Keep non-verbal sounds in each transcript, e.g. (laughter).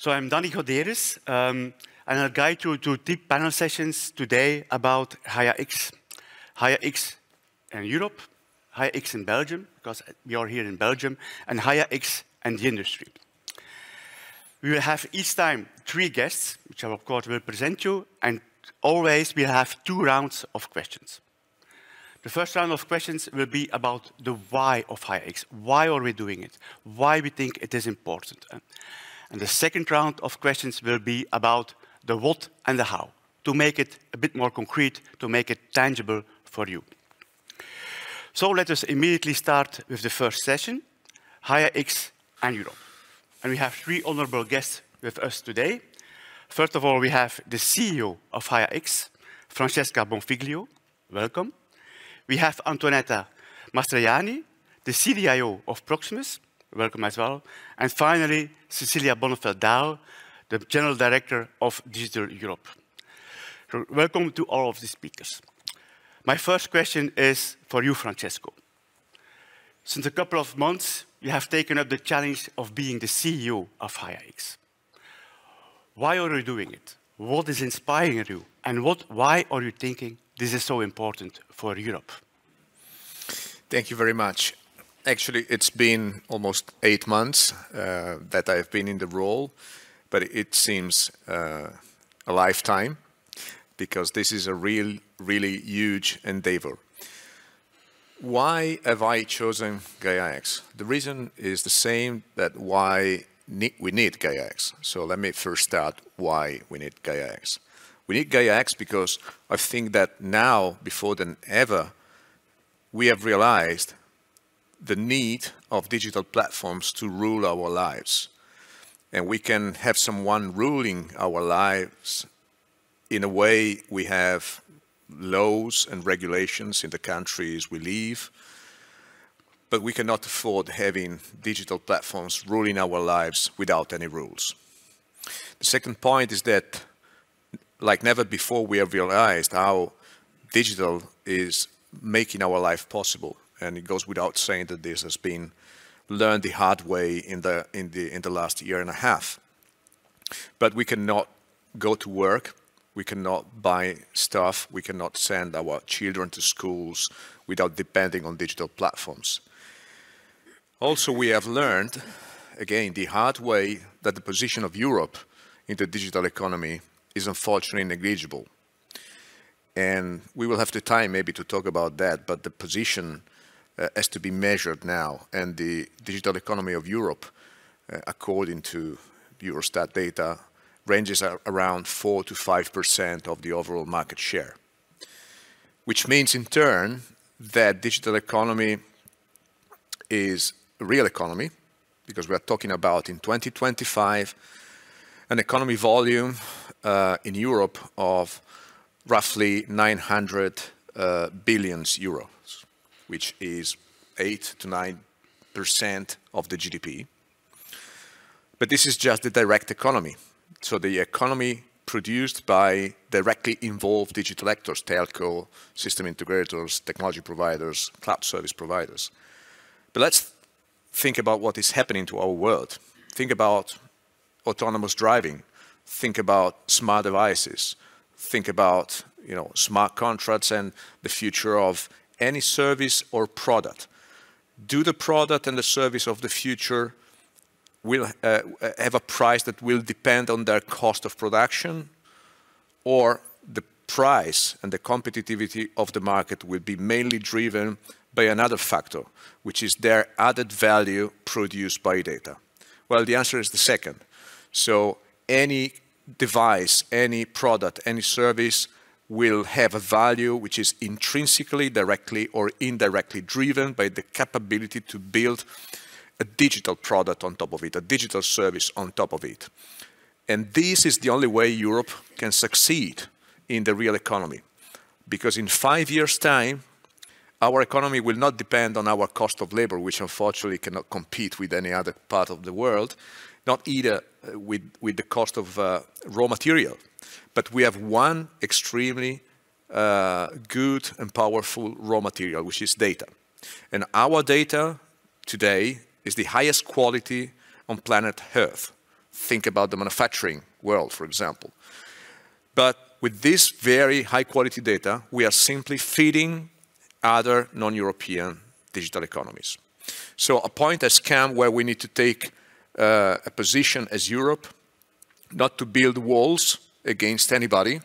So I'm Danny Goderis. Um, and I'll guide you to deep panel sessions today about Higher X in Europe, X in Belgium, because we are here in Belgium, and X and the industry. We will have each time three guests, which I, of course, will present you, and always we will have two rounds of questions. The first round of questions will be about the why of X. Why are we doing it? Why we think it is important? And the second round of questions will be about the what and the how, to make it a bit more concrete, to make it tangible for you. So let us immediately start with the first session, Higher X and Europe. And we have three honorable guests with us today. First of all, we have the CEO of Higher X, Francesca Bonfiglio. Welcome. We have Antonetta Mastrajani, the CDIO of Proximus, welcome as well. And finally, Cecilia Bonnefeld Dow, the General Director of Digital Europe. Welcome to all of the speakers. My first question is for you, Francesco. Since a couple of months, you have taken up the challenge of being the CEO of HireX. Why are you doing it? What is inspiring you? And what, why are you thinking this is so important for Europe? Thank you very much actually, it's been almost eight months uh, that I've been in the role, but it seems uh, a lifetime because this is a real, really huge endeavor. Why have I chosen GaiaX? The reason is the same that why ne we need GaiaX. So let me first start why we need GaiaX. We need GaiaX because I think that now, before than ever, we have realized the need of digital platforms to rule our lives. And we can have someone ruling our lives in a way we have laws and regulations in the countries we live, but we cannot afford having digital platforms ruling our lives without any rules. The second point is that, like never before, we have realized how digital is making our life possible and it goes without saying that this has been learned the hard way in the, in the, in the last year and a half. But we cannot go to work, we cannot buy stuff, we cannot send our children to schools without depending on digital platforms. Also, we have learned, again, the hard way that the position of Europe in the digital economy is unfortunately negligible. And we will have the time maybe to talk about that, but the position has uh, to be measured now. And the digital economy of Europe, uh, according to Eurostat data, ranges around 4 to 5% of the overall market share, which means in turn that digital economy is real economy, because we are talking about in 2025 an economy volume uh, in Europe of roughly 900 uh, billions euro which is 8 to 9% of the GDP. But this is just the direct economy. So the economy produced by directly involved digital actors, telco, system integrators, technology providers, cloud service providers. But let's think about what is happening to our world. Think about autonomous driving. Think about smart devices. Think about you know, smart contracts and the future of any service or product. Do the product and the service of the future will uh, uh, have a price that will depend on their cost of production or the price and the competitiveness of the market will be mainly driven by another factor, which is their added value produced by data? Well, the answer is the second. So any device, any product, any service will have a value which is intrinsically, directly or indirectly driven by the capability to build a digital product on top of it, a digital service on top of it. And this is the only way Europe can succeed in the real economy. Because in five years' time, our economy will not depend on our cost of labor, which unfortunately cannot compete with any other part of the world, not either uh, with, with the cost of uh, raw material, but we have one extremely uh, good and powerful raw material, which is data. And our data today is the highest quality on planet Earth. Think about the manufacturing world, for example. But with this very high quality data, we are simply feeding other non-European digital economies. So a point has come where we need to take uh, a position as Europe, not to build walls against anybody.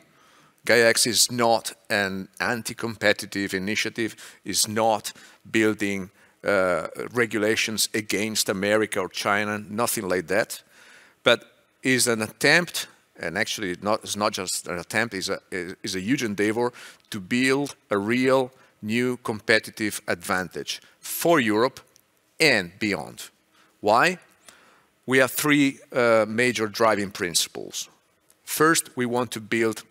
GAIAX is not an anti-competitive initiative, is not building uh, regulations against America or China, nothing like that, but is an attempt, and actually not, it's not just an attempt, it's a, it's a huge endeavor to build a real new competitive advantage for Europe and beyond. Why? we have three uh, major driving principles. First, we want to build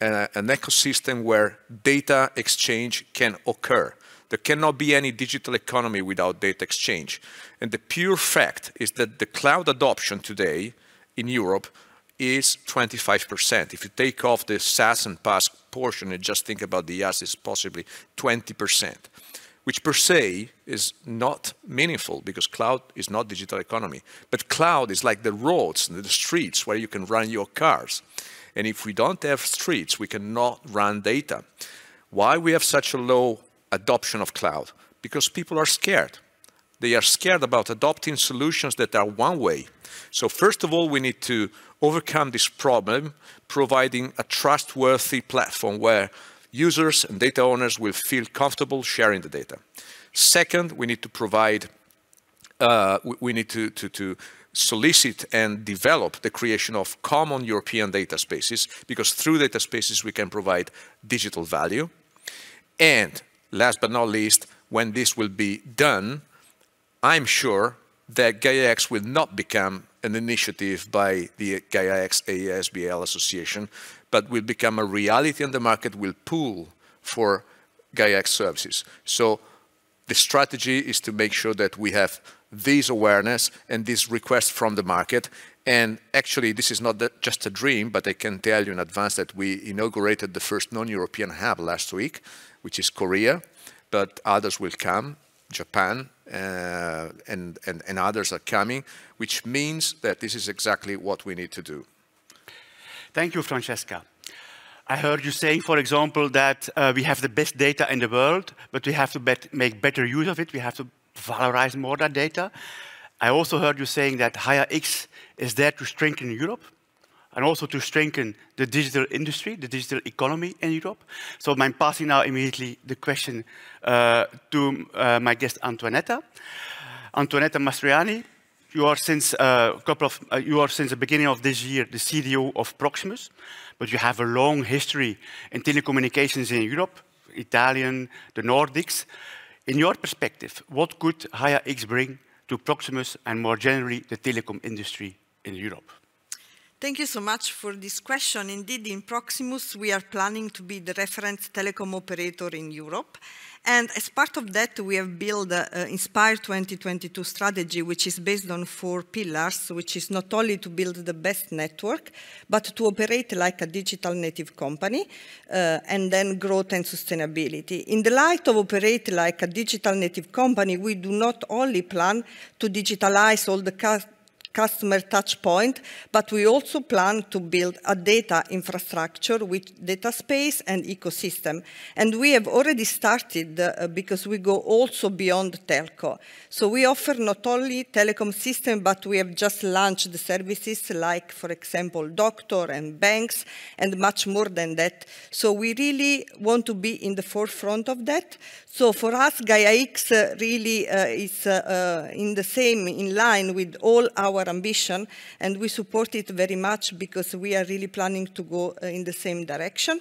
a, an ecosystem where data exchange can occur. There cannot be any digital economy without data exchange. And the pure fact is that the cloud adoption today in Europe is 25%. If you take off the SaaS and PaaS portion and just think about the IaaS, it's possibly 20% which per se is not meaningful because cloud is not digital economy. But cloud is like the roads and the streets where you can run your cars. And if we don't have streets, we cannot run data. Why we have such a low adoption of cloud? Because people are scared. They are scared about adopting solutions that are one way. So first of all, we need to overcome this problem, providing a trustworthy platform where Users and data owners will feel comfortable sharing the data. Second, we need to provide, uh, we need to, to, to solicit and develop the creation of common European data spaces because through data spaces we can provide digital value. And last but not least, when this will be done, I'm sure that GaiaX will not become an initiative by the GaiaX AESBL Association, but will become a reality and the market will pool for GAIAX services. So the strategy is to make sure that we have this awareness and this request from the market. And actually, this is not just a dream, but I can tell you in advance that we inaugurated the first non-European hub last week, which is Korea, but others will come, Japan, uh, and, and, and others are coming, which means that this is exactly what we need to do. Thank you, Francesca. I heard you saying, for example, that uh, we have the best data in the world, but we have to bet make better use of it. We have to valorize more that data. I also heard you saying that Higher X is there to strengthen Europe and also to strengthen the digital industry, the digital economy in Europe. So I'm passing now immediately the question uh, to uh, my guest Antoinetta. Antoinetta Mastriani, you are since a uh, couple of uh, you are since the beginning of this year the CDO of Proximus, but you have a long history in telecommunications in Europe, Italian, the Nordics. In your perspective, what could HIAX bring to Proximus and more generally the telecom industry in Europe? Thank you so much for this question. Indeed, in Proximus, we are planning to be the reference telecom operator in Europe. And as part of that, we have built an uh, uh, Inspire 2022 strategy, which is based on four pillars, which is not only to build the best network, but to operate like a digital native company, uh, and then growth and sustainability. In the light of operate like a digital native company, we do not only plan to digitalize all the customer touch point, but we also plan to build a data infrastructure with data space and ecosystem. And we have already started uh, because we go also beyond telco. So we offer not only telecom system, but we have just launched services like, for example, doctor and banks and much more than that. So we really want to be in the forefront of that. So for us, Gaia X uh, really uh, is uh, uh, in the same, in line with all our our ambition, and we support it very much because we are really planning to go uh, in the same direction.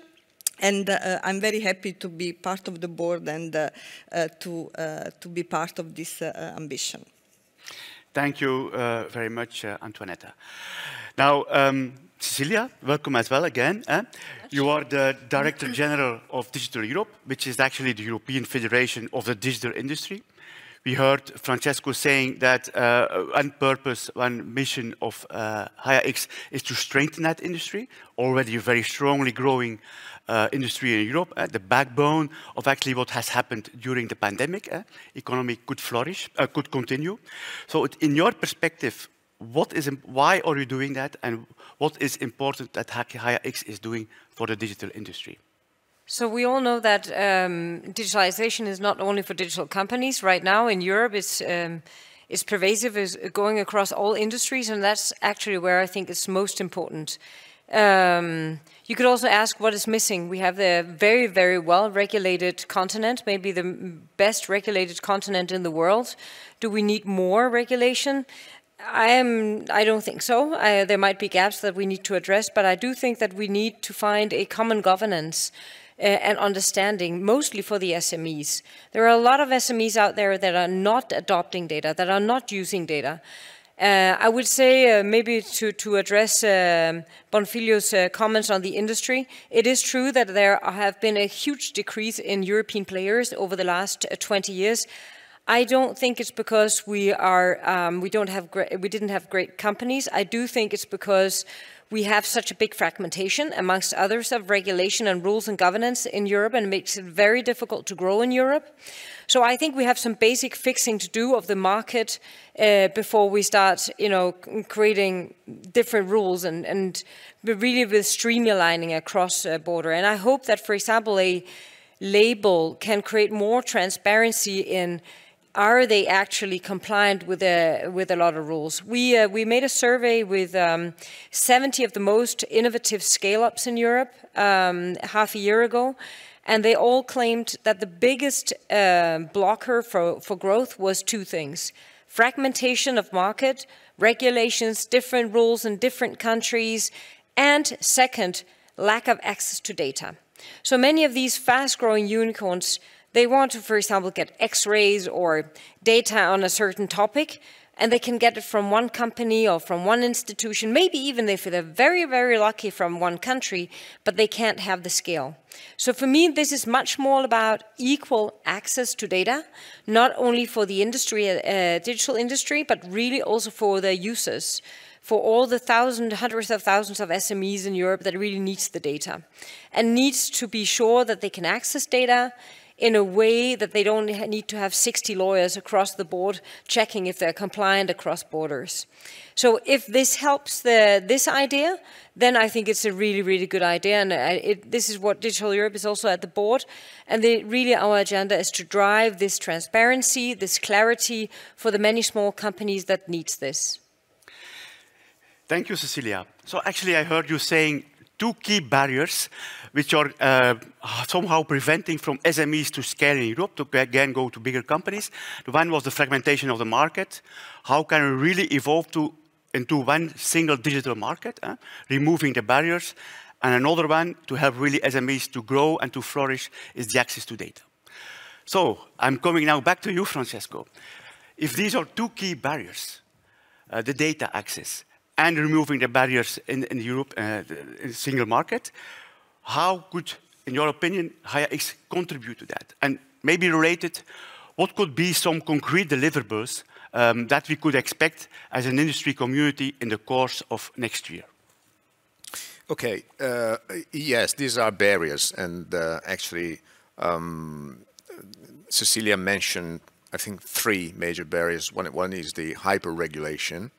And uh, uh, I'm very happy to be part of the board and uh, uh, to, uh, to be part of this ambition. Thank you very much, Antoinetta. Now, um, Cecilia, welcome as well again. Eh? You are the Director General of Digital Europe, which is actually the European Federation of the Digital Industry we heard Francesco saying that uh, one purpose, one mission of uh, X is to strengthen that industry, already a very strongly growing uh, industry in Europe, uh, the backbone of actually what has happened during the pandemic. Uh, economy could flourish, uh, could continue. So it, in your perspective, what is, why are you doing that and what is important that Haya X is doing for the digital industry? So we all know that um, digitalization is not only for digital companies. Right now in Europe, it's um, it's pervasive, is going across all industries, and that's actually where I think it's most important. Um, you could also ask what is missing. We have the very, very well regulated continent, maybe the best regulated continent in the world. Do we need more regulation? I am. I don't think so. I, there might be gaps that we need to address, but I do think that we need to find a common governance uh, and understanding, mostly for the SMEs. There are a lot of SMEs out there that are not adopting data, that are not using data. Uh, I would say uh, maybe to, to address um, Bonfilio's uh, comments on the industry, it is true that there have been a huge decrease in European players over the last uh, 20 years. I don't think it's because we are um, we don't have we didn't have great companies. I do think it's because we have such a big fragmentation, amongst others, of regulation and rules and governance in Europe, and it makes it very difficult to grow in Europe. So I think we have some basic fixing to do of the market uh, before we start, you know, creating different rules and, and really with streamlining across a uh, border. And I hope that, for example, a label can create more transparency in are they actually compliant with a, with a lot of rules? We, uh, we made a survey with um, 70 of the most innovative scale-ups in Europe um, half a year ago, and they all claimed that the biggest uh, blocker for, for growth was two things. Fragmentation of market, regulations, different rules in different countries, and second, lack of access to data. So many of these fast-growing unicorns they want to, for example, get x-rays or data on a certain topic, and they can get it from one company or from one institution, maybe even if they're very, very lucky from one country, but they can't have the scale. So for me, this is much more about equal access to data, not only for the industry, uh, digital industry, but really also for their users for all the thousands, hundreds of thousands of SMEs in Europe that really needs the data and needs to be sure that they can access data in a way that they don't need to have 60 lawyers across the board checking if they're compliant across borders. So if this helps the, this idea, then I think it's a really, really good idea. And uh, it, this is what Digital Europe is also at the board. And the, really our agenda is to drive this transparency, this clarity for the many small companies that needs this. Thank you, Cecilia. So actually I heard you saying two key barriers which are uh, somehow preventing from SMEs to scale in Europe, to again go to bigger companies. The one was the fragmentation of the market. How can we really evolve to, into one single digital market, eh? removing the barriers? And another one to help really SMEs to grow and to flourish is the access to data. So I'm coming now back to you, Francesco. If these are two key barriers, uh, the data access and removing the barriers in, in Europe, uh, in the single market, how could, in your opinion, HireX contribute to that? And maybe related, what could be some concrete deliverables um, that we could expect as an industry community in the course of next year? Okay, uh, yes, these are barriers. And uh, actually, um, Cecilia mentioned, I think, three major barriers. One, one is the hyper-regulation,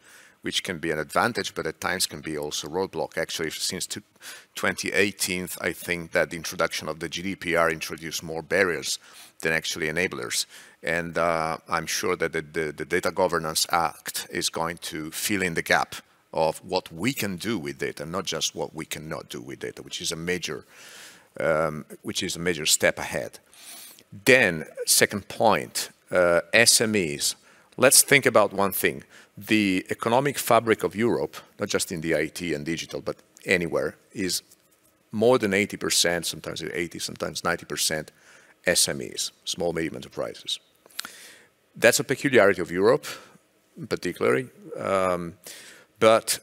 which can be an advantage, but at times can be also roadblock. Actually, since 2018, I think that the introduction of the GDPR introduced more barriers than actually enablers. And uh, I'm sure that the, the, the Data Governance Act is going to fill in the gap of what we can do with data, not just what we cannot do with data, which is a major, um, which is a major step ahead. Then, second point, uh, SMEs. Let's think about one thing the economic fabric of Europe, not just in the IT and digital, but anywhere, is more than 80%, sometimes 80, sometimes 90% SMEs, small medium enterprises. That's a peculiarity of Europe, particularly, um, but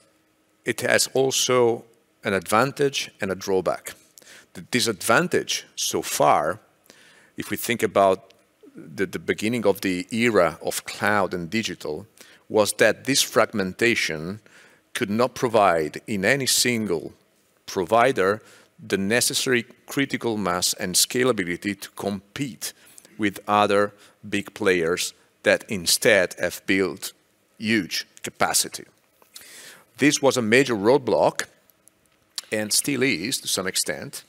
it has also an advantage and a drawback. The disadvantage so far, if we think about the, the beginning of the era of cloud and digital, was that this fragmentation could not provide in any single provider the necessary critical mass and scalability to compete with other big players that instead have built huge capacity. This was a major roadblock and still is to some extent,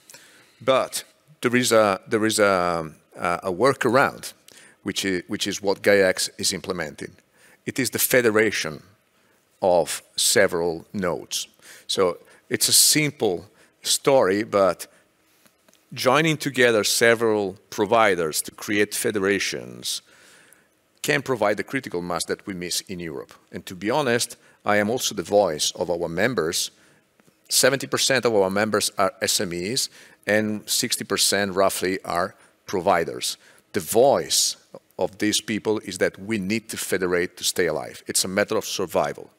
but there is a, there is a, a workaround, which is, which is what GAIAX is implementing. It is the federation of several nodes. So it's a simple story, but joining together several providers to create federations can provide the critical mass that we miss in Europe. And to be honest, I am also the voice of our members. 70% of our members are SMEs and 60% roughly are providers. The voice of these people is that we need to federate to stay alive. It's a matter of survival.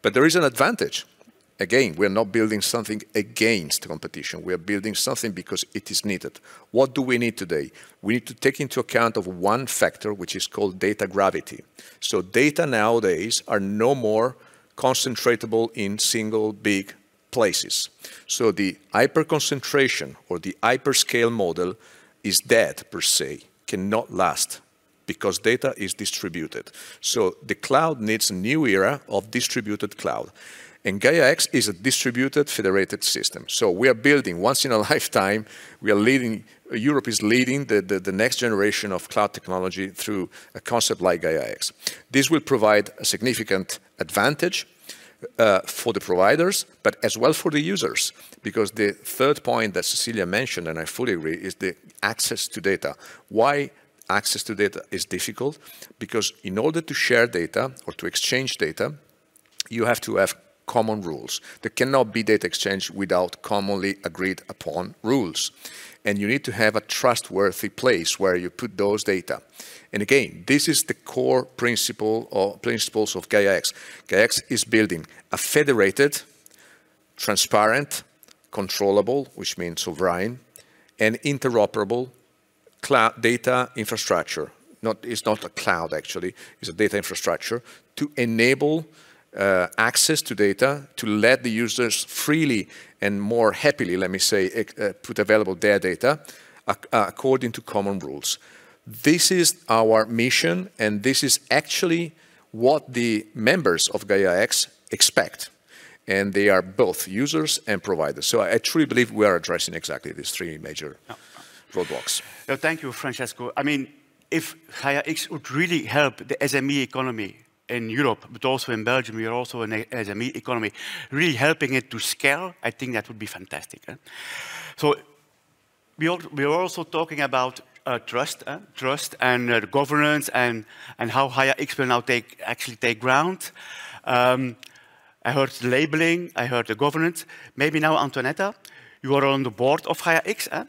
But there is an advantage. Again, we're not building something against competition. We are building something because it is needed. What do we need today? We need to take into account of one factor, which is called data gravity. So data nowadays are no more concentratable in single big places. So the hyper concentration or the hyperscale model is dead per se, cannot last because data is distributed. So the cloud needs a new era of distributed cloud. And GaiaX is a distributed federated system. So we are building once in a (laughs) lifetime, we are leading, Europe is leading the, the, the next generation of cloud technology through a concept like GaiaX. This will provide a significant advantage uh, for the providers, but as well for the users. Because the third point that Cecilia mentioned, and I fully agree, is the access to data. Why access to data is difficult because in order to share data or to exchange data, you have to have common rules. There cannot be data exchange without commonly agreed upon rules. And you need to have a trustworthy place where you put those data. And again, this is the core principle or principles of GaiaX. GaiaX is building a federated, transparent, controllable, which means sovereign, and interoperable cloud data infrastructure. Not, it's not a cloud, actually. It's a data infrastructure to enable uh, access to data to let the users freely and more happily, let me say, uh, put available their data uh, according to common rules. This is our mission, and this is actually what the members of GaiaX expect. And they are both users and providers. So I, truly believe we are addressing exactly these three major. Yeah roadblocks? thank you, Francesco. I mean, if HireX would really help the SME economy in Europe, but also in Belgium, we are also an SME economy, really helping it to scale, I think that would be fantastic. Eh? So we, all, we are also talking about uh, trust, eh? trust and uh, governance and, and how HireX will now take, actually take ground. Um, I heard the labeling, I heard the governance. Maybe now, Antonetta, you are on the board of HireX. Eh?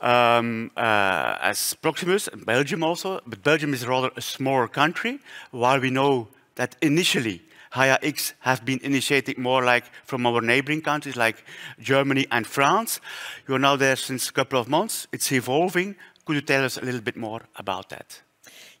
um, uh, as Proximus, Belgium also, but Belgium is rather a smaller country, while we know that initially Haya X have been initiated more like from our neighboring countries like Germany and France. You are now there since a couple of months. It's evolving. Could you tell us a little bit more about that?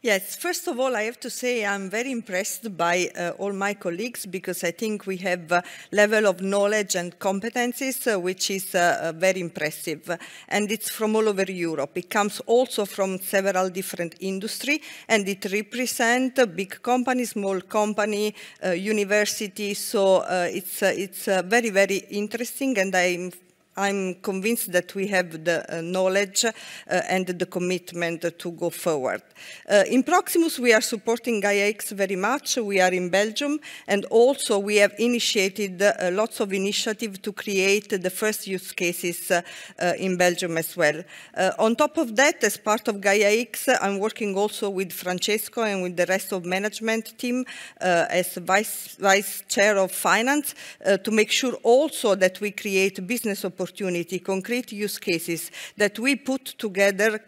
Yes, first of all, I have to say I'm very impressed by uh, all my colleagues because I think we have a level of knowledge and competencies uh, which is uh, uh very impressive. And it's from all over Europe. It comes also from several different industries and it represents big companies, small company, uh, universities. So uh, it's, it's very, very interesting and I'm I'm convinced that we have the uh, knowledge uh, and the commitment to go forward. Uh, in Proximus, we are supporting GaiaX very much. We are in Belgium, and also we have initiated lots of initiatives to create the first use cases in Belgium as well. on top of that, as part of GaiaX, I'm working also with Francesco and with the rest of management team as vice, vice chair of finance to make sure also that we create business opportunities opportunity, concrete use cases that we put together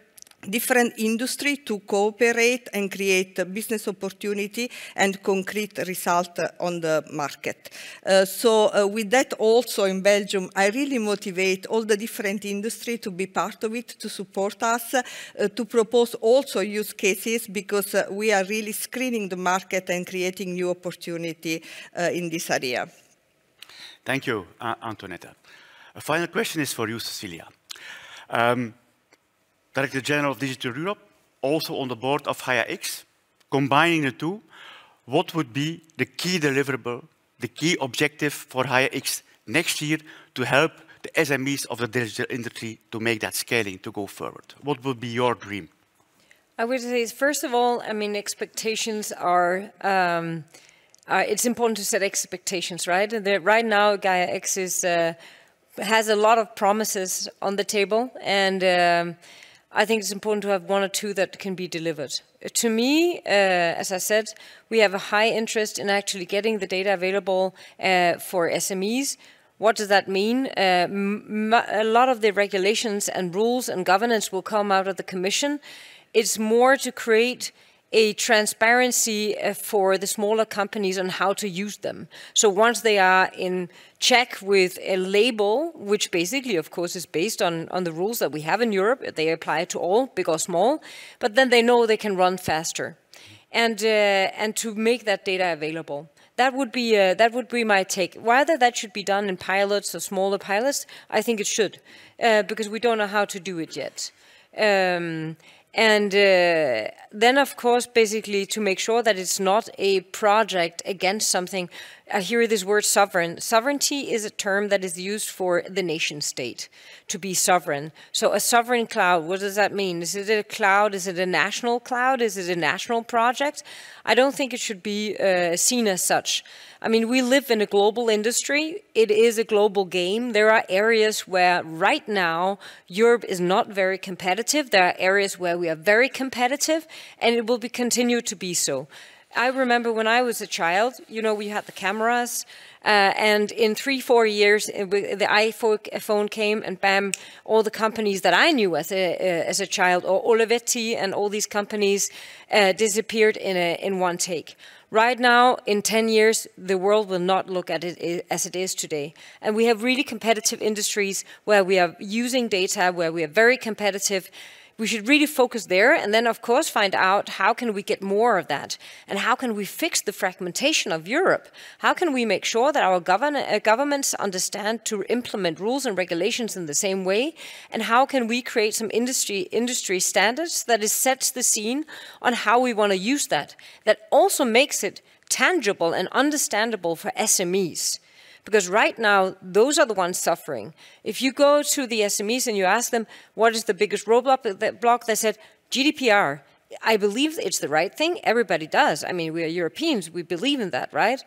different industry to cooperate and create business opportunity and concrete result on the market. Uh, so uh, with that also in Belgium, I really motivate all the different industry to be part of it, to support us, uh, to propose also use cases because uh, we are really screening the market and creating new opportunity uh, in this area. Thank you, Antonetta. A final question is for you, Cecilia. Um, Director General of Digital Europe, also on the board of HiaX, combining the two, what would be the key deliverable, the key objective for HiaX next year to help the SMEs of the digital industry to make that scaling, to go forward? What would be your dream? I would say, first of all, I mean, expectations are, um, uh, it's important to set expectations, right? right now, Gaia X is uh, has a lot of promises on the table, and um, I think it's important to have one or two that can be delivered. To me, uh, as I said, we have a high interest in actually getting the data available uh, for SMEs. What does that mean? Uh, a lot of the regulations and rules and governance will come out of the Commission. It's more to create a transparency uh, for the smaller companies on how to use them. So once they are in check with a label, which basically, of course, is based on, on the rules that we have in Europe, they apply to all, big or small, but then they know they can run faster and, uh, and to make that data available. That would be uh, that would be my take. Whether that should be done in pilots or smaller pilots, I think it should, uh, because we don't know how to do it yet. Um, and uh, then, of course, basically to make sure that it's not a project against something, I hear this word sovereign. Sovereignty is a term that is used for the nation state to be sovereign. So a sovereign cloud, what does that mean? Is it a cloud? Is it a national cloud? Is it a national project? I don't think it should be uh, seen as such. I mean, we live in a global industry. It is a global game. There are areas where right now Europe is not very competitive. There are areas where we are very competitive and it will be continue to be so. I remember when I was a child, you know, we had the cameras, uh, and in three, four years, the iPhone uh, came, and bam, all the companies that I knew as a uh, as a child, or Olivetti, and all these companies uh, disappeared in a in one take. Right now, in 10 years, the world will not look at it as it is today. And we have really competitive industries where we are using data, where we are very competitive, we should really focus there and then of course find out how can we get more of that and how can we fix the fragmentation of Europe? How can we make sure that our govern uh, governments understand to implement rules and regulations in the same way? And how can we create some industry, industry standards that is sets the scene on how we want to use that, that also makes it tangible and understandable for SMEs? Because right now, those are the ones suffering. If you go to the SMEs and you ask them, what is the biggest roadblock? They said, GDPR. I believe it's the right thing. Everybody does. I mean, we are Europeans. We believe in that, right?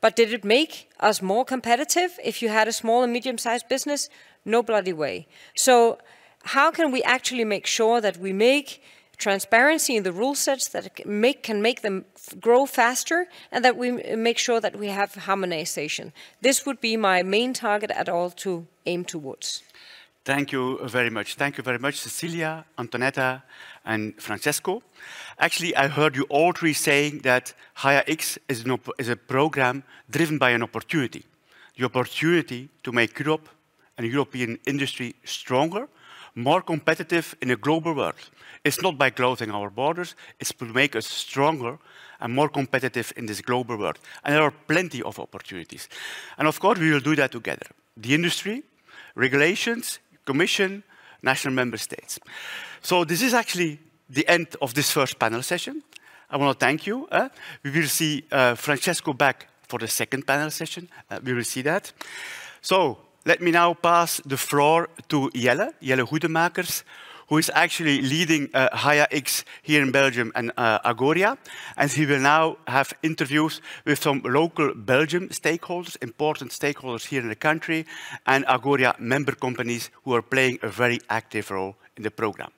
But did it make us more competitive if you had a small and medium-sized business? No bloody way. So how can we actually make sure that we make transparency in the rule sets that can make, can make them grow faster and that we make sure that we have harmonization. This would be my main target at all to aim towards. Thank you very much. Thank you very much, Cecilia, Antonetta, and Francesco. Actually, I heard you all three saying that Haya X is, is, a program driven by an opportunity. The opportunity to make Europe and European industry stronger, more competitive in a global world. It's not by closing our borders, it's to make us stronger and more competitive in this global world. And there are plenty of opportunities. And of course, we will do that together. The industry, regulations, commission, national member states. So this is actually the end of this first panel session. I want to thank you. Uh, we will see uh, Francesco back for the second panel session. Uh, we will see that. So let me now pass the floor to Jelle, Jelle Goedemakers, who is actually leading uh, HayaX here in Belgium and uh, Agoria. And he will now have interviews with some local Belgium stakeholders, important stakeholders here in the country, and Agoria member companies who are playing a very active role in the program.